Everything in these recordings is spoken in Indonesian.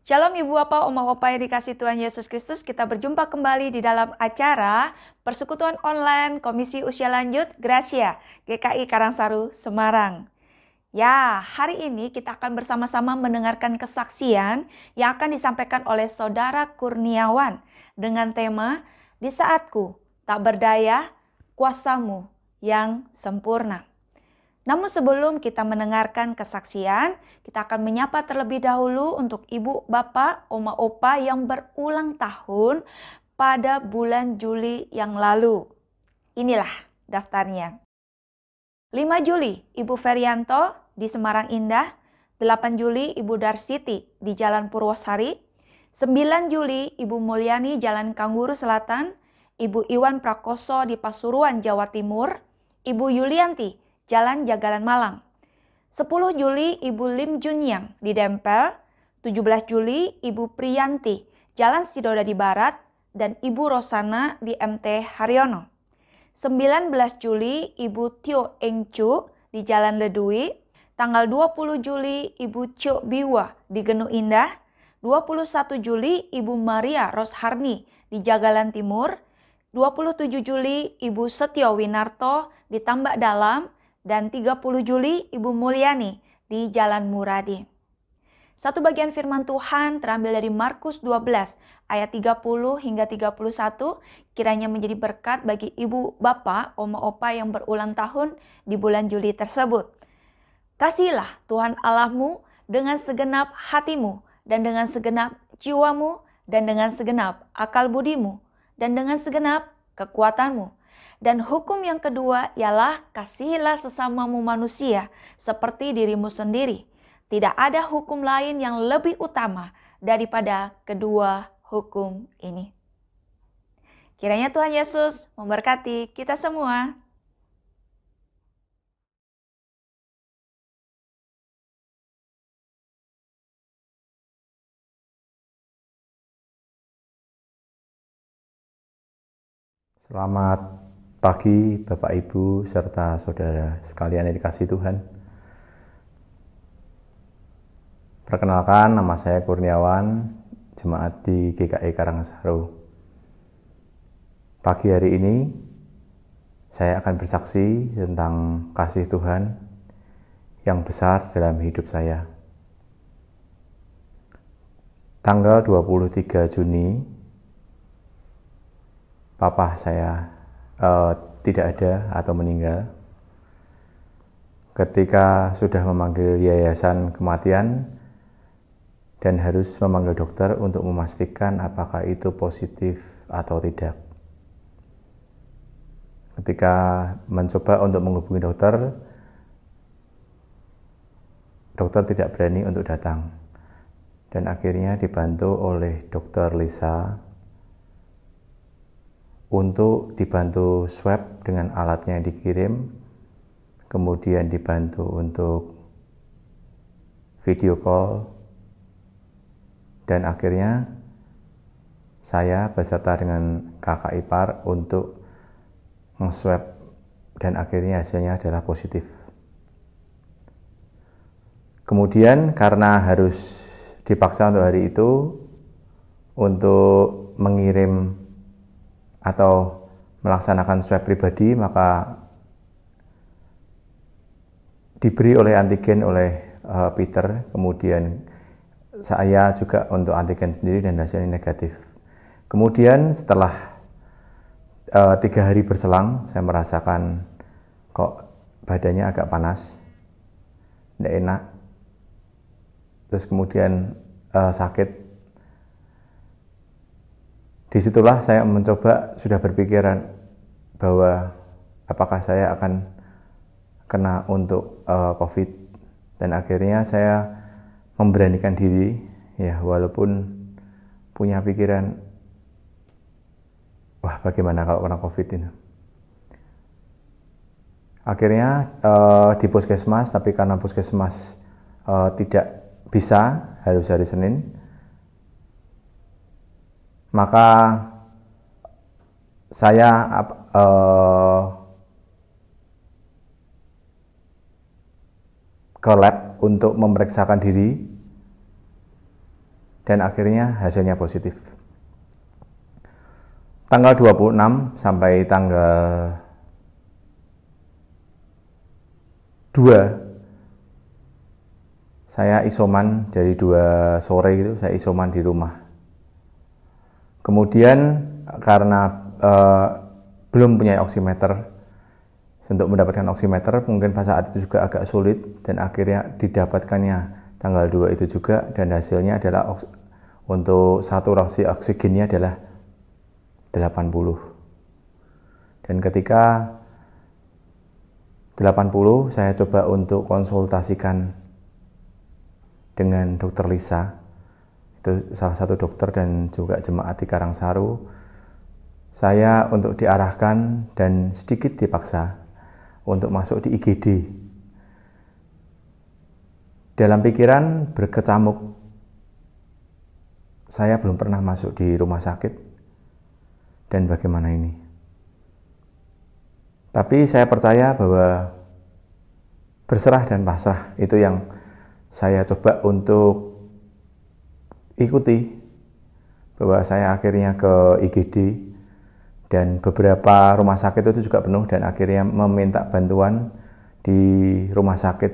Shalom Ibu apa, Oma Opa yang dikasih Tuhan Yesus Kristus. Kita berjumpa kembali di dalam acara Persekutuan Online Komisi Usia Lanjut Gracia GKI Karangsaru, Semarang. Ya, hari ini kita akan bersama-sama mendengarkan kesaksian yang akan disampaikan oleh Saudara Kurniawan dengan tema Di Saatku Tak Berdaya Kuasamu Yang Sempurna. Namun sebelum kita mendengarkan kesaksian, kita akan menyapa terlebih dahulu untuk ibu, bapak, oma, opa yang berulang tahun pada bulan Juli yang lalu. Inilah daftarnya. 5 Juli, Ibu Ferianto di Semarang Indah. 8 Juli, Ibu Darsiti di Jalan Purwosari. 9 Juli, Ibu Mulyani Jalan Kanguru Selatan. Ibu Iwan Prakoso di Pasuruan, Jawa Timur. Ibu Yulianti Jalan Jagalan Malang. 10 Juli Ibu Lim Junyang di Dempel, 17 Juli Ibu Priyanti, Jalan Sidoda di Barat, dan Ibu Rosana di MT Haryono. 19 Juli Ibu Tio Eng Chu di Jalan Ledui, tanggal 20 Juli Ibu Cio Biwa di Genu Indah, 21 Juli Ibu Maria Rosharni di Jagalan Timur, 27 Juli Ibu Setio Winarto di Tambak Dalam, dan 30 Juli Ibu Mulyani di Jalan Muradi. Satu bagian firman Tuhan terambil dari Markus 12 ayat 30 hingga 31 kiranya menjadi berkat bagi ibu bapak, oma opa yang berulang tahun di bulan Juli tersebut. Kasihilah Tuhan Allahmu dengan segenap hatimu dan dengan segenap jiwamu dan dengan segenap akal budimu dan dengan segenap kekuatanmu dan hukum yang kedua ialah kasihilah sesamamu manusia seperti dirimu sendiri. Tidak ada hukum lain yang lebih utama daripada kedua hukum ini. Kiranya Tuhan Yesus memberkati kita semua. Selamat pagi Bapak Ibu serta saudara sekalian yang dikasih Tuhan. Perkenalkan nama saya Kurniawan, jemaat di GKI e Karangasaro. Pagi hari ini saya akan bersaksi tentang kasih Tuhan yang besar dalam hidup saya. Tanggal 23 Juni, papa saya uh, tidak ada atau meninggal. Ketika sudah memanggil yayasan kematian dan harus memanggil dokter untuk memastikan apakah itu positif atau tidak. Ketika mencoba untuk menghubungi dokter, dokter tidak berani untuk datang. Dan akhirnya dibantu oleh dokter Lisa untuk dibantu swab dengan alatnya yang dikirim, kemudian dibantu untuk video call, dan akhirnya saya beserta dengan kakak ipar untuk nge-swab dan akhirnya hasilnya adalah positif. Kemudian karena harus dipaksa untuk hari itu untuk mengirim atau melaksanakan swab pribadi maka diberi oleh antigen oleh uh, Peter kemudian saya juga untuk antigen sendiri dan hasilnya negatif kemudian setelah uh, tiga hari berselang saya merasakan kok badannya agak panas tidak enak terus kemudian uh, sakit disitulah saya mencoba sudah berpikiran bahwa apakah saya akan kena untuk uh, COVID dan akhirnya saya memberanikan diri ya walaupun punya pikiran wah bagaimana kalau kena COVID ini akhirnya uh, di puskesmas tapi karena puskesmas uh, tidak bisa harus hari Senin maka saya uh, ke lab untuk memeriksakan diri dan akhirnya hasilnya positif. Tanggal 26 sampai tanggal 2 saya isoman dari 2 sore gitu saya isoman di rumah Kemudian karena uh, belum punya oximeter untuk mendapatkan oximeter mungkin pada saat itu juga agak sulit dan akhirnya didapatkannya tanggal 2 itu juga dan hasilnya adalah untuk saturasi oksigennya adalah 80 dan ketika 80 saya coba untuk konsultasikan dengan dokter Lisa itu salah satu dokter dan juga jemaat di Karangsaru saya untuk diarahkan dan sedikit dipaksa untuk masuk di IGD dalam pikiran berkecamuk saya belum pernah masuk di rumah sakit dan bagaimana ini tapi saya percaya bahwa berserah dan pasrah itu yang saya coba untuk ikuti bahwa saya akhirnya ke IGD dan beberapa rumah sakit itu juga penuh dan akhirnya meminta bantuan di rumah sakit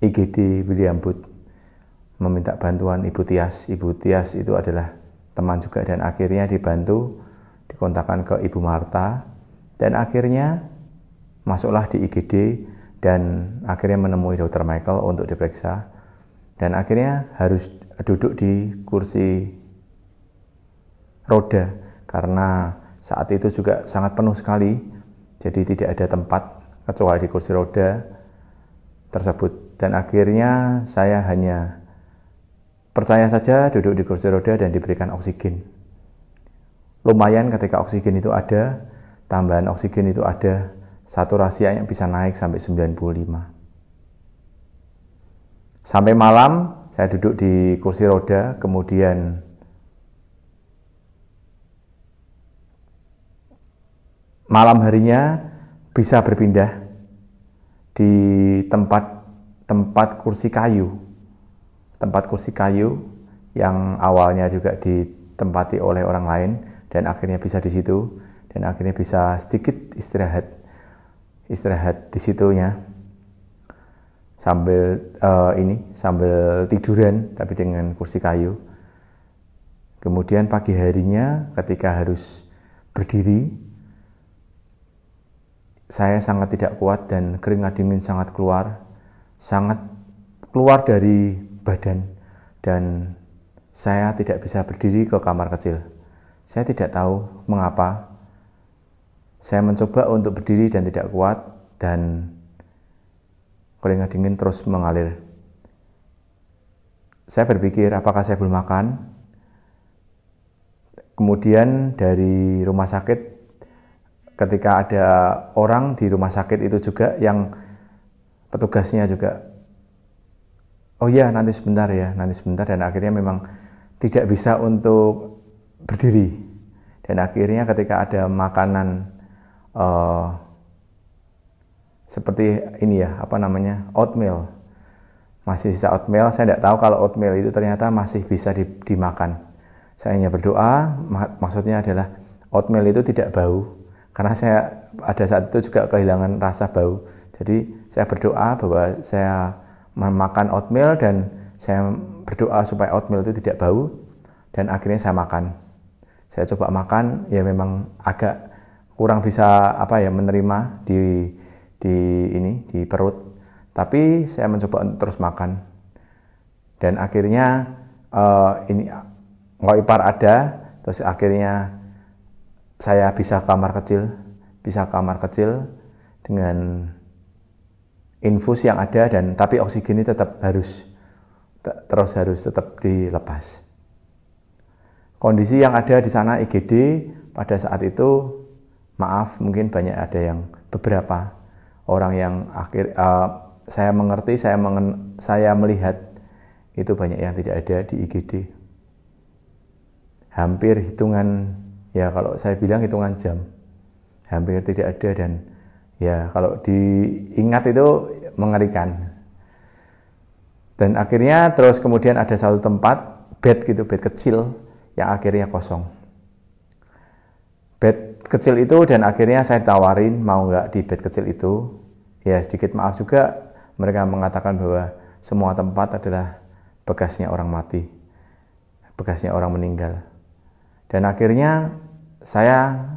IGD Booth meminta bantuan Ibu Tias. Ibu Tias itu adalah teman juga dan akhirnya dibantu dikontakkan ke Ibu Marta dan akhirnya masuklah di IGD dan akhirnya menemui dokter Michael untuk diperiksa dan akhirnya harus duduk di kursi roda karena saat itu juga sangat penuh sekali jadi tidak ada tempat kecuali di kursi roda tersebut dan akhirnya saya hanya percaya saja duduk di kursi roda dan diberikan oksigen lumayan ketika oksigen itu ada tambahan oksigen itu ada yang bisa naik sampai 95 sampai malam saya duduk di kursi roda, kemudian malam harinya bisa berpindah di tempat tempat kursi kayu. Tempat kursi kayu yang awalnya juga ditempati oleh orang lain dan akhirnya bisa di situ dan akhirnya bisa sedikit istirahat istirahat di situnya sambil uh, ini sambil tiduran tapi dengan kursi kayu. Kemudian pagi harinya ketika harus berdiri saya sangat tidak kuat dan keringat dingin sangat keluar, sangat keluar dari badan dan saya tidak bisa berdiri ke kamar kecil. Saya tidak tahu mengapa. Saya mencoba untuk berdiri dan tidak kuat dan keringat dingin terus mengalir. Saya berpikir apakah saya belum makan. Kemudian dari rumah sakit, ketika ada orang di rumah sakit itu juga yang petugasnya juga, oh iya nanti sebentar ya, nanti sebentar dan akhirnya memang tidak bisa untuk berdiri. Dan akhirnya ketika ada makanan uh, seperti ini ya apa namanya oatmeal masih sisa oatmeal saya tidak tahu kalau oatmeal itu ternyata masih bisa dimakan saya hanya berdoa mak maksudnya adalah oatmeal itu tidak bau karena saya ada saat itu juga kehilangan rasa bau jadi saya berdoa bahwa saya memakan oatmeal dan saya berdoa supaya oatmeal itu tidak bau dan akhirnya saya makan saya coba makan ya memang agak kurang bisa apa ya menerima di di ini di perut tapi saya mencoba untuk terus makan dan akhirnya uh, ini ipar ada terus akhirnya saya bisa kamar kecil bisa kamar kecil dengan infus yang ada dan tapi oksigennya tetap harus terus harus tetap dilepas kondisi yang ada di sana IGD pada saat itu maaf mungkin banyak ada yang beberapa orang yang akhir uh, saya mengerti saya mengen, saya melihat itu banyak yang tidak ada di IGD hampir hitungan ya kalau saya bilang hitungan jam hampir tidak ada dan ya kalau diingat itu mengerikan dan akhirnya terus kemudian ada satu tempat bed gitu bed kecil yang akhirnya kosong bed kecil itu dan akhirnya saya tawarin mau nggak di bed kecil itu ya sedikit maaf juga mereka mengatakan bahwa semua tempat adalah bekasnya orang mati bekasnya orang meninggal dan akhirnya saya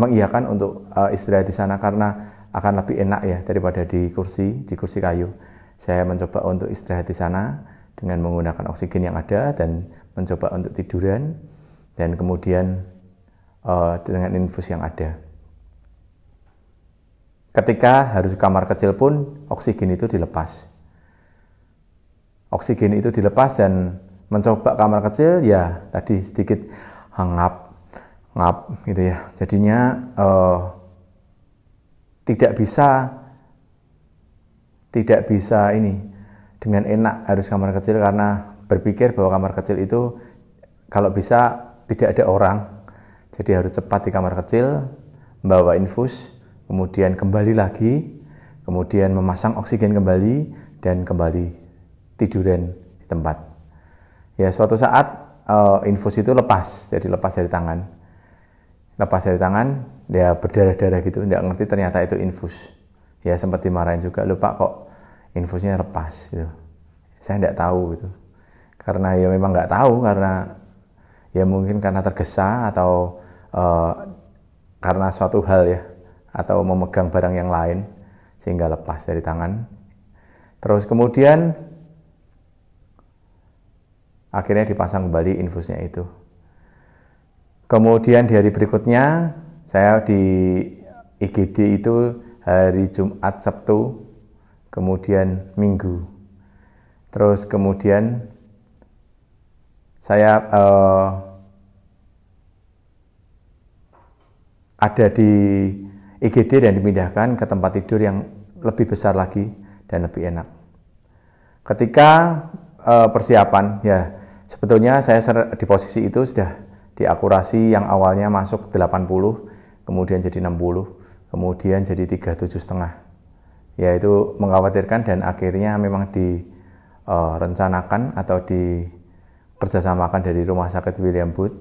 mengiyakan untuk uh, istirahat di sana karena akan lebih enak ya daripada di kursi di kursi kayu saya mencoba untuk istirahat di sana dengan menggunakan oksigen yang ada dan mencoba untuk tiduran dan kemudian uh, dengan infus yang ada. Ketika harus kamar kecil pun oksigen itu dilepas. Oksigen itu dilepas dan mencoba kamar kecil ya tadi sedikit hangap ngap gitu ya. Jadinya uh, tidak bisa tidak bisa ini dengan enak harus kamar kecil karena berpikir bahwa kamar kecil itu kalau bisa tidak ada orang jadi harus cepat di kamar kecil membawa infus kemudian kembali lagi kemudian memasang oksigen kembali dan kembali tiduran di tempat ya suatu saat uh, infus itu lepas jadi lepas dari tangan lepas dari tangan dia berdarah-darah gitu tidak ngerti ternyata itu infus ya sempat dimarahin juga lupa kok infusnya lepas gitu saya tidak tahu gitu karena ya memang nggak tahu karena ya mungkin karena tergesa atau uh, karena suatu hal ya atau memegang barang yang lain sehingga lepas dari tangan. Terus kemudian akhirnya dipasang kembali infusnya itu. Kemudian di hari berikutnya saya di IGD itu hari Jumat, Sabtu, kemudian Minggu. Terus kemudian saya uh, ada di IGD dan dimindahkan ke tempat tidur yang lebih besar lagi dan lebih enak. Ketika uh, persiapan ya sebetulnya saya di posisi itu sudah di akurasi yang awalnya masuk 80 kemudian jadi 60 kemudian jadi 37 setengah Ya itu mengkhawatirkan dan akhirnya memang direncanakan eh, atau di kerjasamakan dari Rumah Sakit William Booth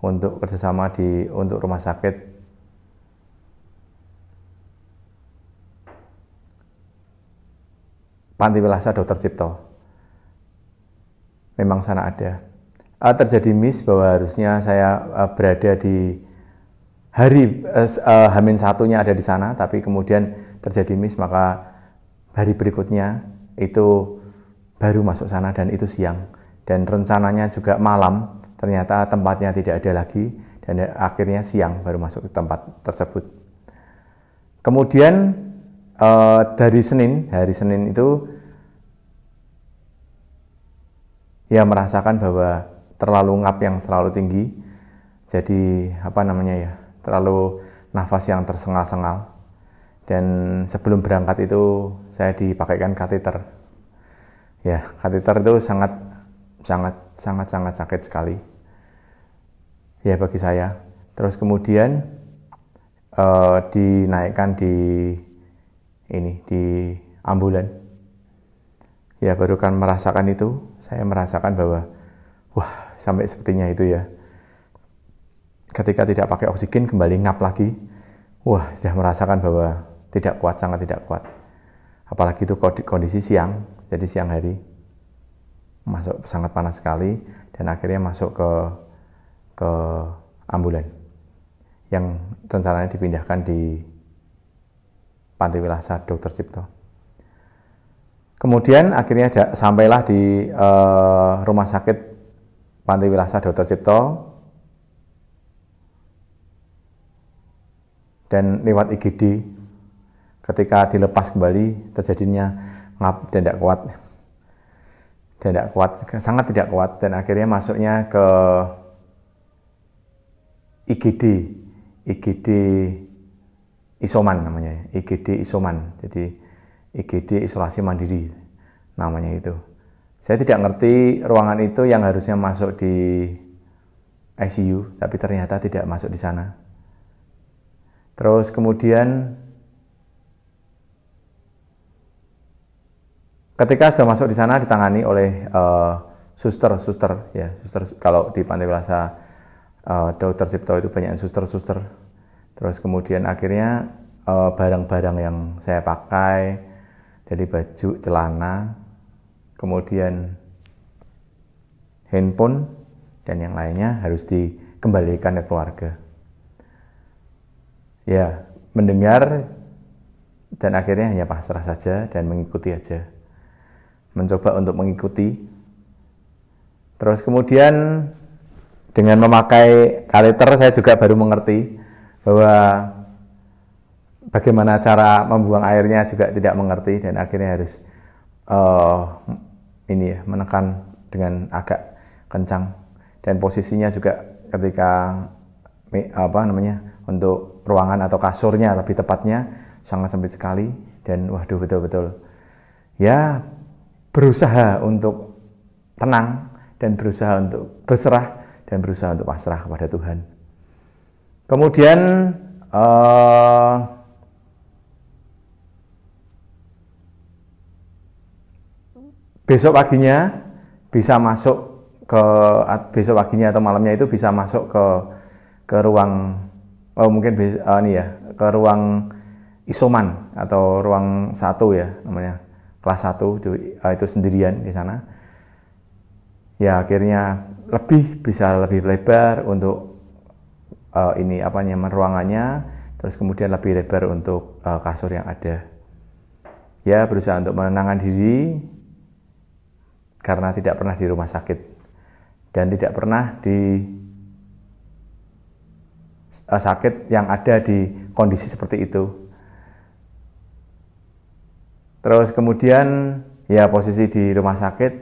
untuk kerjasama di untuk Rumah Sakit Panti Wilasa Dokter Cipto. Memang sana ada. Uh, terjadi miss bahwa harusnya saya uh, berada di hari uh, uh, Hamin satunya ada di sana, tapi kemudian terjadi miss maka hari berikutnya itu baru masuk sana dan itu siang dan rencananya juga malam, ternyata tempatnya tidak ada lagi dan akhirnya siang baru masuk ke tempat tersebut. Kemudian eh, dari Senin, hari Senin itu ya merasakan bahwa terlalu ngap yang terlalu tinggi, jadi apa namanya ya, terlalu nafas yang tersengal-sengal. Dan sebelum berangkat itu saya dipakaikan kateter. Ya, kateter itu sangat sangat sangat sangat sakit sekali ya bagi saya terus kemudian uh, dinaikkan di ini di ambulan ya baru kan merasakan itu saya merasakan bahwa wah sampai sepertinya itu ya ketika tidak pakai oksigen kembali ngap lagi wah sudah merasakan bahwa tidak kuat sangat tidak kuat apalagi itu kondisi siang jadi siang hari masuk sangat panas sekali dan akhirnya masuk ke ke ambulan yang rencananya dipindahkan di Panti Wilasa Dr. Cipto. Kemudian akhirnya sampailah di uh, rumah sakit Panti Wilasa Dr. Cipto dan lewat IGD ketika dilepas kembali terjadinya ngap dan tidak kuat dan tidak kuat, sangat tidak kuat dan akhirnya masuknya ke IGD, IGD isoman namanya, IGD isoman. Jadi IGD isolasi mandiri namanya itu. Saya tidak ngerti ruangan itu yang harusnya masuk di ICU, tapi ternyata tidak masuk di sana. Terus kemudian ketika sudah masuk di sana ditangani oleh uh, suster suster ya suster kalau di Pantai Pelasa uh, eh, Dokter Sipto itu banyak suster suster terus kemudian akhirnya eh, barang-barang uh, yang saya pakai dari baju celana kemudian handphone dan yang lainnya harus dikembalikan ke keluarga ya mendengar dan akhirnya hanya pasrah saja dan mengikuti aja mencoba untuk mengikuti. Terus kemudian dengan memakai kaliter saya juga baru mengerti bahwa bagaimana cara membuang airnya juga tidak mengerti dan akhirnya harus uh, ini ya menekan dengan agak kencang dan posisinya juga ketika apa namanya untuk ruangan atau kasurnya lebih tepatnya sangat sempit sekali dan waduh betul-betul ya berusaha untuk tenang dan berusaha untuk berserah dan berusaha untuk pasrah kepada Tuhan. Kemudian uh, besok paginya bisa masuk ke besok paginya atau malamnya itu bisa masuk ke ke ruang oh mungkin uh, ini ya ke ruang isoman atau ruang satu ya namanya kelas 1 itu, eh, itu sendirian di sana. Ya akhirnya lebih bisa lebih lebar untuk uh, ini apa nyaman ruangannya, terus kemudian lebih lebar untuk uh, kasur yang ada. Ya berusaha untuk menenangkan diri karena tidak pernah di rumah sakit dan tidak pernah di sakit yang ada di kondisi seperti itu Terus kemudian ya posisi di rumah sakit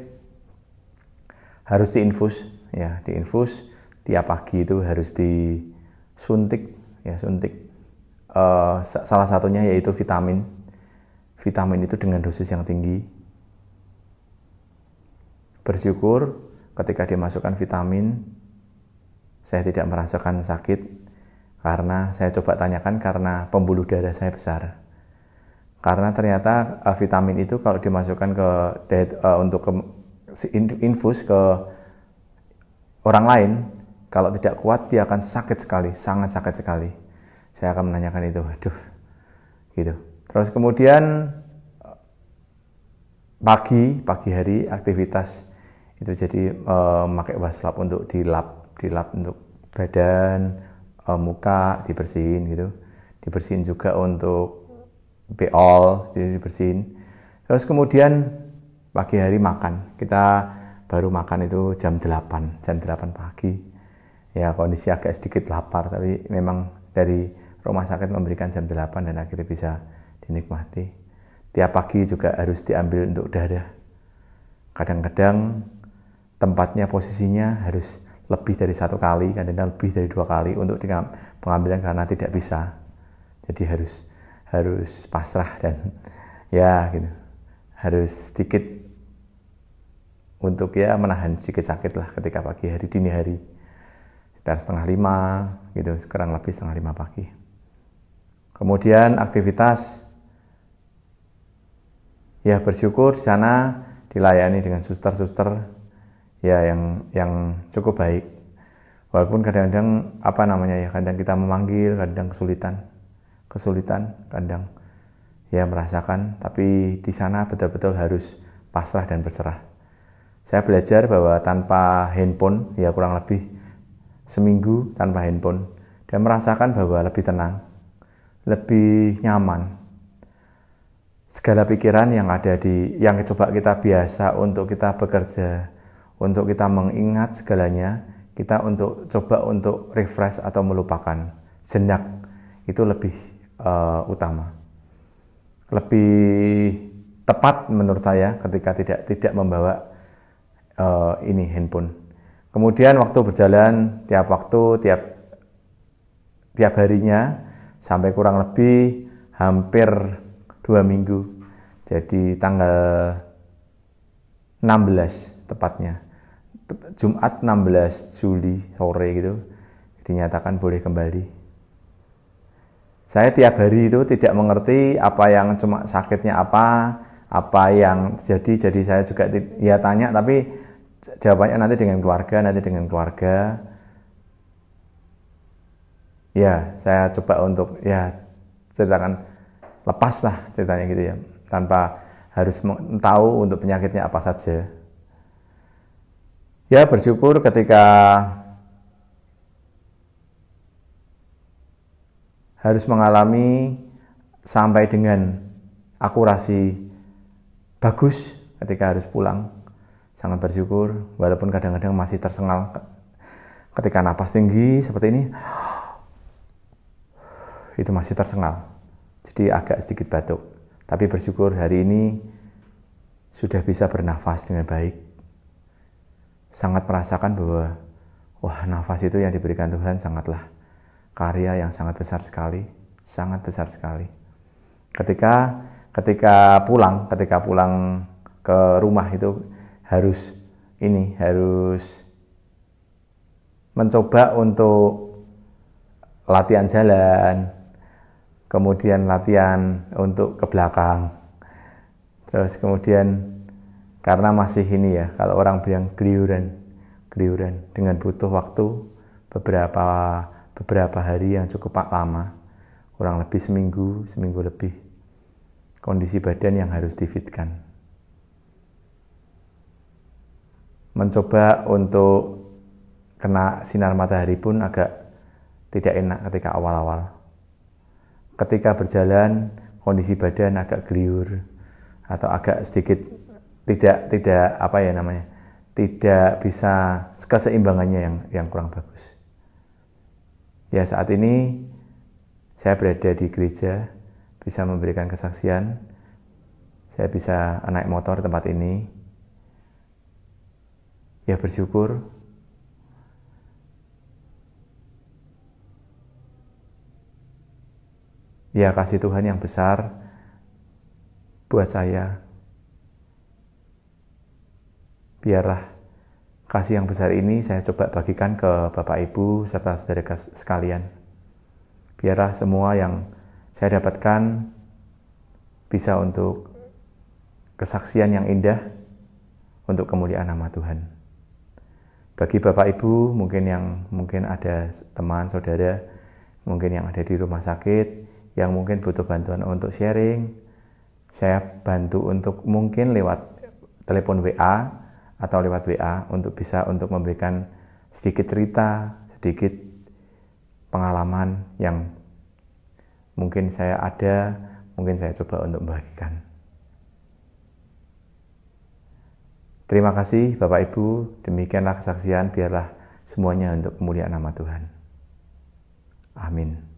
harus diinfus ya, diinfus tiap pagi itu harus disuntik ya, suntik. Uh, salah satunya yaitu vitamin. Vitamin itu dengan dosis yang tinggi. Bersyukur ketika dimasukkan vitamin saya tidak merasakan sakit karena saya coba tanyakan karena pembuluh darah saya besar karena ternyata uh, vitamin itu kalau dimasukkan ke uh, untuk ke, infus ke orang lain kalau tidak kuat dia akan sakit sekali sangat sakit sekali saya akan menanyakan itu aduh gitu terus kemudian eh, pagi pagi hari aktivitas itu jadi uh, waslap untuk dilap dilap untuk badan uh, muka dibersihin gitu dibersihin juga untuk beol jadi dibersihin terus kemudian pagi hari makan kita baru makan itu jam 8 jam 8 pagi ya kondisi agak sedikit lapar tapi memang dari rumah sakit memberikan jam 8 dan akhirnya bisa dinikmati tiap pagi juga harus diambil untuk darah kadang-kadang tempatnya posisinya harus lebih dari satu kali kadang-kadang lebih dari dua kali untuk pengambilan karena tidak bisa jadi harus harus pasrah dan ya gitu harus sedikit untuk ya menahan sedikit sakit lah ketika pagi hari dini hari sekitar setengah lima gitu sekarang lebih setengah lima pagi kemudian aktivitas ya bersyukur di sana dilayani dengan suster-suster ya yang yang cukup baik walaupun kadang-kadang apa namanya ya kadang kita memanggil kadang kesulitan kesulitan kadang ya merasakan tapi di sana betul-betul harus pasrah dan berserah saya belajar bahwa tanpa handphone ya kurang lebih seminggu tanpa handphone dan merasakan bahwa lebih tenang lebih nyaman segala pikiran yang ada di yang coba kita biasa untuk kita bekerja untuk kita mengingat segalanya kita untuk coba untuk refresh atau melupakan jenak itu lebih uh, utama. Lebih tepat menurut saya ketika tidak tidak membawa uh, ini handphone. Kemudian waktu berjalan tiap waktu tiap tiap harinya sampai kurang lebih hampir dua minggu. Jadi tanggal 16 tepatnya Jumat 16 Juli sore gitu dinyatakan boleh kembali saya tiap hari itu tidak mengerti apa yang cuma sakitnya apa, apa yang jadi, jadi saya juga ya tanya, tapi jawabannya nanti dengan keluarga, nanti dengan keluarga. Ya, saya coba untuk ya ceritakan lepas lah ceritanya gitu ya, tanpa harus tahu untuk penyakitnya apa saja. Ya bersyukur ketika harus mengalami sampai dengan akurasi bagus ketika harus pulang. Sangat bersyukur walaupun kadang-kadang masih tersengal ketika napas tinggi seperti ini. Itu masih tersengal. Jadi agak sedikit batuk. Tapi bersyukur hari ini sudah bisa bernafas dengan baik. Sangat merasakan bahwa wah nafas itu yang diberikan Tuhan sangatlah karya yang sangat besar sekali, sangat besar sekali. Ketika ketika pulang, ketika pulang ke rumah itu harus ini harus mencoba untuk latihan jalan, kemudian latihan untuk ke belakang. Terus kemudian karena masih ini ya, kalau orang bilang geliuran, geliuran dengan butuh waktu beberapa beberapa hari yang cukup lama, kurang lebih seminggu, seminggu lebih, kondisi badan yang harus difitkan. Mencoba untuk kena sinar matahari pun agak tidak enak ketika awal-awal. Ketika berjalan, kondisi badan agak geliur atau agak sedikit tidak tidak apa ya namanya tidak bisa keseimbangannya yang yang kurang bagus. Ya saat ini saya berada di gereja, bisa memberikan kesaksian. Saya bisa naik motor tempat ini. Ya bersyukur. Ya kasih Tuhan yang besar buat saya. Biarlah kasih yang besar ini saya coba bagikan ke Bapak Ibu serta saudara sekalian. Biarlah semua yang saya dapatkan bisa untuk kesaksian yang indah untuk kemuliaan nama Tuhan. Bagi Bapak Ibu mungkin yang mungkin ada teman, saudara, mungkin yang ada di rumah sakit yang mungkin butuh bantuan untuk sharing, saya bantu untuk mungkin lewat telepon WA atau lewat WA untuk bisa untuk memberikan sedikit cerita, sedikit pengalaman yang mungkin saya ada, mungkin saya coba untuk membagikan. Terima kasih Bapak Ibu, demikianlah kesaksian biarlah semuanya untuk kemuliaan nama Tuhan. Amin.